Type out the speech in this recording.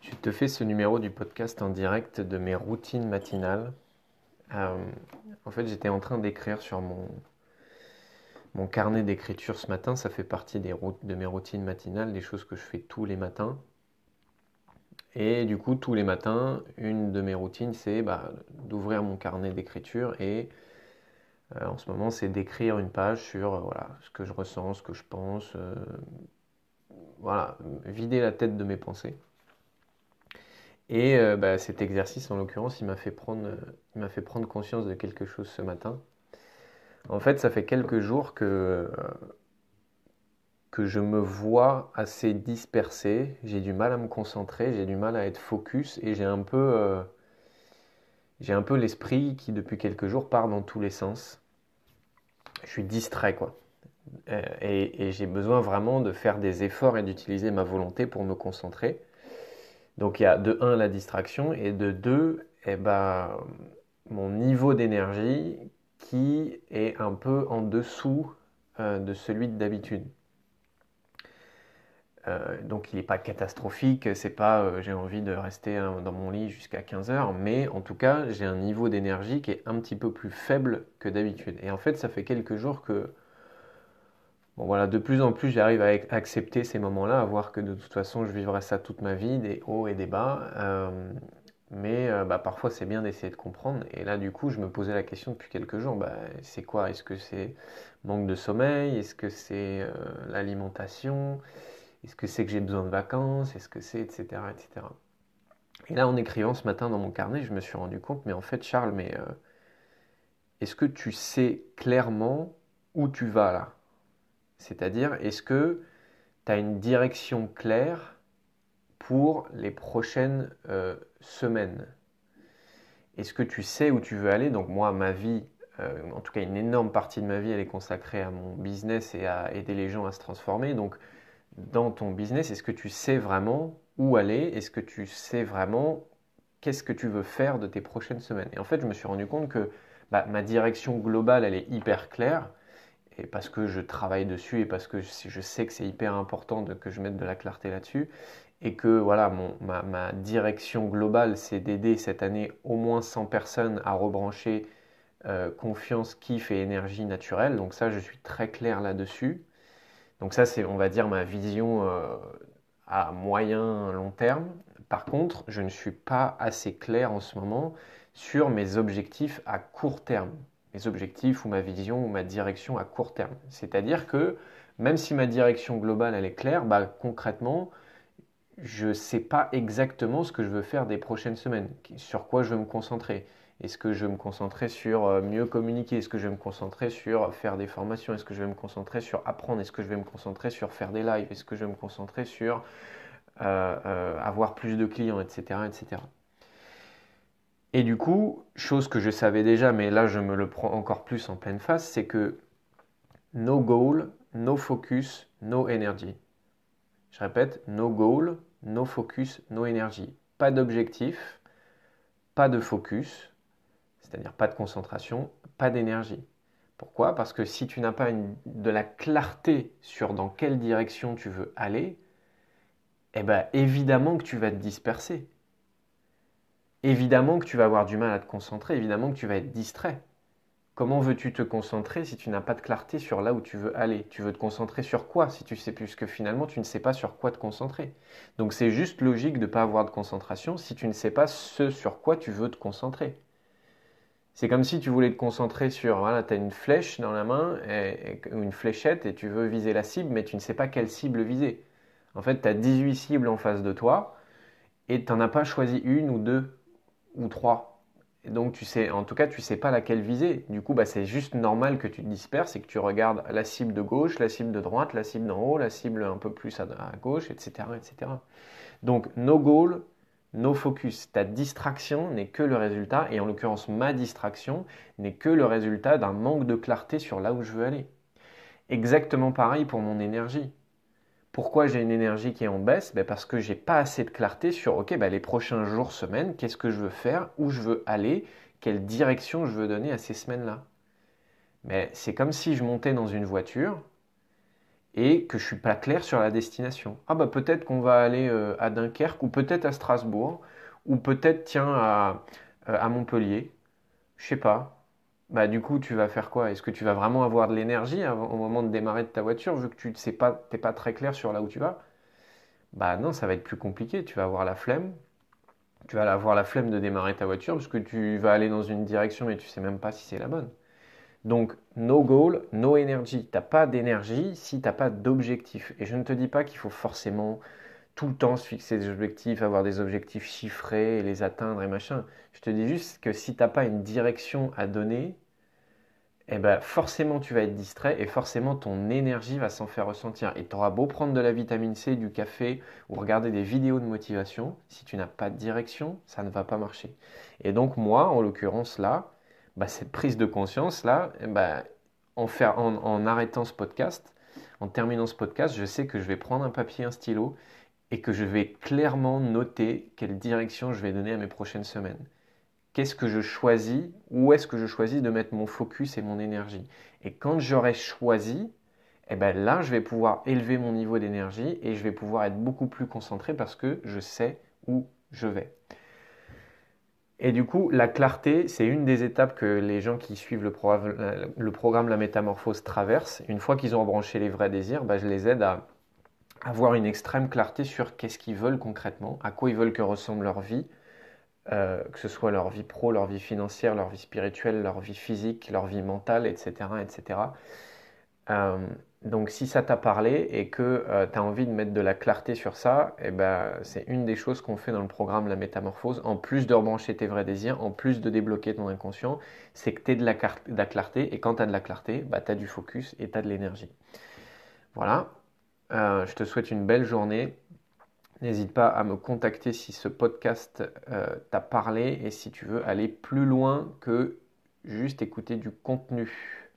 Je te fais ce numéro du podcast en direct de mes routines matinales. Euh, en fait, j'étais en train d'écrire sur mon, mon carnet d'écriture ce matin. Ça fait partie des de mes routines matinales, des choses que je fais tous les matins. Et du coup, tous les matins, une de mes routines, c'est bah, d'ouvrir mon carnet d'écriture et euh, en ce moment, c'est d'écrire une page sur euh, voilà, ce que je ressens, ce que je pense. voilà, vider la tête de mes pensées. Et euh, bah, cet exercice, en l'occurrence, il m'a fait, prendre, euh, fait prendre conscience de quelque chose ce matin. En fait, ça fait quelques jours que, euh, que je me vois assez dispersé. J'ai du mal à me concentrer, j'ai du mal à être focus et j'ai un peu, peu l'esprit qui, depuis quelques jours, part dans tous les sens. Je suis distrait, quoi. et j'ai besoin vraiment de faire des efforts et d'utiliser ma volonté pour me concentrer. Donc il y a de 1 la distraction et de 2 eh ben, mon niveau d'énergie qui est un peu en dessous euh, de celui d'habitude. Euh, donc il n'est pas catastrophique, c'est pas euh, j'ai envie de rester hein, dans mon lit jusqu'à 15 heures, mais en tout cas j'ai un niveau d'énergie qui est un petit peu plus faible que d'habitude. Et en fait ça fait quelques jours que Bon, voilà, de plus en plus, j'arrive à accepter ces moments-là, à voir que de toute façon, je vivrai ça toute ma vie, des hauts et des bas. Euh, mais euh, bah, parfois, c'est bien d'essayer de comprendre. Et là, du coup, je me posais la question depuis quelques jours, bah, c'est quoi Est-ce que c'est manque de sommeil Est-ce que c'est euh, l'alimentation Est-ce que c'est que j'ai besoin de vacances Est-ce que c'est, etc., etc. Et là, en écrivant ce matin dans mon carnet, je me suis rendu compte, mais en fait, Charles, mais est-ce que tu sais clairement où tu vas là c'est-à-dire, est-ce que tu as une direction claire pour les prochaines euh, semaines Est-ce que tu sais où tu veux aller Donc moi, ma vie, euh, en tout cas une énorme partie de ma vie, elle est consacrée à mon business et à aider les gens à se transformer. Donc dans ton business, est-ce que tu sais vraiment où aller Est-ce que tu sais vraiment qu'est-ce que tu veux faire de tes prochaines semaines Et en fait, je me suis rendu compte que bah, ma direction globale, elle est hyper claire parce que je travaille dessus et parce que je sais que c'est hyper important que je mette de la clarté là-dessus et que voilà mon, ma, direction globale c'est d'aider cette année au moins 100 personnes à rebrancher euh, confiance, kiff et énergie naturelle. Donc ça je suis très clair là-dessus. Donc ça c'est on va dire ma vision euh, à moyen long terme. Par contre je ne suis pas assez clair en ce moment sur mes objectifs à court terme mes objectifs ou ma vision ou ma direction à court terme. C'est-à-dire que même si ma direction globale elle est claire, bah, concrètement, je ne sais pas exactement ce que je veux faire des prochaines semaines, sur quoi je veux me concentrer. Est-ce que je vais me concentrer sur euh, mieux communiquer Est-ce que je vais me concentrer sur euh, faire des formations Est-ce que je vais me concentrer sur apprendre Est-ce que je vais me concentrer sur faire des lives Est-ce que je vais me concentrer sur euh, avoir plus de clients, etc. etc. Et du coup, chose que je savais déjà, mais là je me le prends encore plus en pleine face, c'est que no goal, no focus, no energy. Je répète, no goal, no focus, no energy. Pas d'objectif, pas de focus, c'est-à-dire pas de concentration, pas d'énergie. Pourquoi Parce que si tu n'as pas de la clarté sur dans quelle direction tu veux aller, eh ben évidemment que tu vas te disperser évidemment que tu vas avoir du mal à te concentrer, évidemment que tu vas être distrait. Comment veux-tu te concentrer si tu n'as pas de clarté sur là où tu veux aller Tu veux te concentrer sur quoi si tu sais plus que finalement tu ne sais pas sur quoi te concentrer Donc c'est juste logique de ne pas avoir de concentration si tu ne sais pas ce sur quoi tu veux te concentrer. C'est comme si tu voulais te concentrer sur, voilà, tu as une flèche dans la main, et, une fléchette, et tu veux viser la cible, mais tu ne sais pas quelle cible viser. En fait, tu as 18 cibles en face de toi, et tu n'en as pas choisi une ou deux ou trois. donc tu sais, en tout cas, tu sais pas laquelle viser. Du coup, bah, c'est juste normal que tu te disperses et que tu regardes la cible de gauche, la cible de droite, la cible d'en haut, la cible un peu plus à, à gauche, etc., etc. Donc, nos goals, nos focus. Ta distraction n'est que le résultat, et en l'occurrence, ma distraction n'est que le résultat d'un manque de clarté sur là où je veux aller. Exactement pareil pour mon énergie. Pourquoi j'ai une énergie qui est en baisse ben, Parce que j'ai pas assez de clarté sur ok ben, les prochains jours, semaines, qu'est-ce que je veux faire, où je veux aller, quelle direction je veux donner à ces semaines-là. Mais c'est comme si je montais dans une voiture et que je suis pas clair sur la destination. Ah bah peut-être qu'on va aller euh, à Dunkerque ou peut-être à Strasbourg ou peut-être tiens à, euh, à Montpellier. Je sais pas bah du coup tu vas faire quoi Est-ce que tu vas vraiment avoir de l'énergie au moment de démarrer ta voiture vu que tu sais pas, t'es pas très clair sur là où tu vas Bah non, ça va être plus compliqué. Tu vas avoir la flemme. Tu vas avoir la flemme de démarrer ta voiture parce que tu vas aller dans une direction mais tu sais même pas si c'est la bonne. Donc no goal, no energy. T'as pas d'énergie si tu t'as pas d'objectif. Et je ne te dis pas qu'il faut forcément tout le temps se fixer des objectifs, avoir des objectifs chiffrés et les atteindre et machin. Je te dis juste que si tu n'as pas une direction à donner, eh ben forcément tu vas être distrait et forcément ton énergie va s'en faire ressentir. Et tu auras beau prendre de la vitamine C, du café ou regarder des vidéos de motivation, si tu n'as pas de direction, ça ne va pas marcher. Et donc moi, en l'occurrence là, bah, cette prise de conscience là, eh ben, en, faire, en arrêtant ce podcast, en terminant ce podcast, je sais que je vais prendre un papier, un stylo et que je vais clairement noter quelle direction je vais donner à mes prochaines semaines. Qu'est-ce que je choisis Où est-ce que je choisis de mettre mon focus et mon énergie Et quand j'aurai choisi, eh ben là, je vais pouvoir élever mon niveau d'énergie et je vais pouvoir être beaucoup plus concentré parce que je sais où je vais. Et du coup, la clarté, c'est une des étapes que les gens qui suivent le, programme La Métamorphose traversent. Une fois qu'ils ont branché les vrais désirs, ben, je les aide à avoir une extrême clarté sur qu'est-ce qu'ils veulent concrètement, à quoi ils veulent que ressemble leur vie, euh, que ce soit leur vie pro, leur vie financière, leur vie spirituelle, leur vie physique, leur vie mentale, etc. etc. Euh, donc si ça t'a parlé et que euh, tu as envie de mettre de la clarté sur ça, eh ben, c'est une des choses qu'on fait dans le programme La Métamorphose, en plus de rebrancher tes vrais désirs, en plus de débloquer ton inconscient, c'est que tu de, de la, clarté et quand tu as de la clarté, bah, tu as du focus et tu as de l'énergie. Voilà, euh, je te souhaite une belle journée. N'hésite pas à me contacter si ce podcast euh, t'a parlé et si tu veux aller plus loin que juste écouter du contenu.